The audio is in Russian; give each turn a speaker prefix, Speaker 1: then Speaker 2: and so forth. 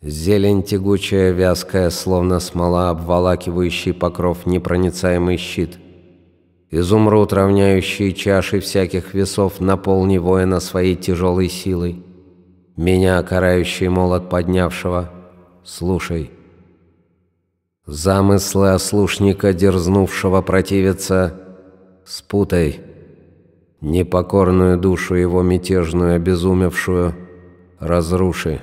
Speaker 1: Зелень тягучая, вязкая, словно смола, обволакивающий покров непроницаемый щит. Изумруд, равняющий чаши всяких весов, наполни воина своей тяжелой силой. Меня, карающий молот поднявшего, слушай. Замыслы ослушника, дерзнувшего противиться, спутай. Непокорную душу его мятежную, обезумевшую, разруши.